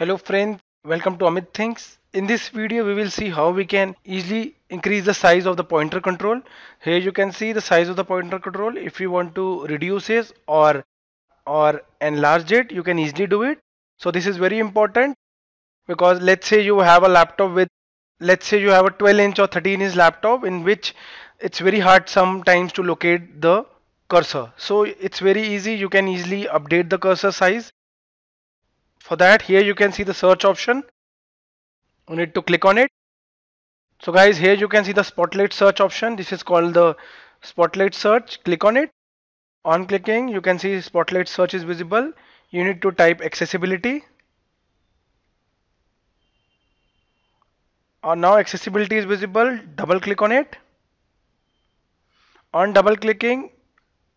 Hello friends, welcome to Amit Thinks. In this video we will see how we can easily increase the size of the pointer control. Here you can see the size of the pointer control. If you want to reduce it or, or enlarge it, you can easily do it. So this is very important because let's say you have a laptop with, let's say you have a 12 inch or 13 inch laptop in which it's very hard sometimes to locate the cursor. So it's very easy. You can easily update the cursor size for that here you can see the search option. You need to click on it. So guys here you can see the spotlight search option. This is called the spotlight search. Click on it. On clicking you can see spotlight search is visible. You need to type accessibility. Uh, now accessibility is visible. Double click on it. On double clicking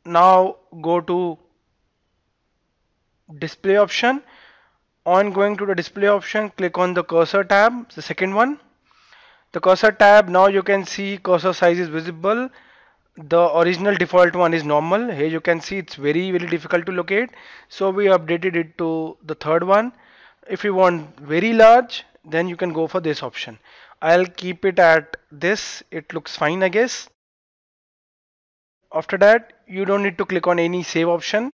now go to display option on going to the display option click on the cursor tab the second one the cursor tab now you can see cursor size is visible the original default one is normal here you can see it's very very difficult to locate so we updated it to the third one if you want very large then you can go for this option I'll keep it at this it looks fine I guess after that you don't need to click on any save option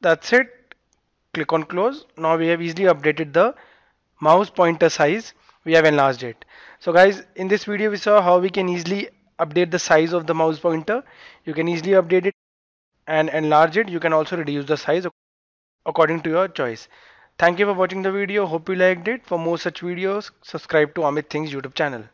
that's it click on close now we have easily updated the mouse pointer size we have enlarged it so guys in this video we saw how we can easily update the size of the mouse pointer you can easily update it and enlarge it you can also reduce the size according to your choice thank you for watching the video hope you liked it for more such videos subscribe to amit things youtube channel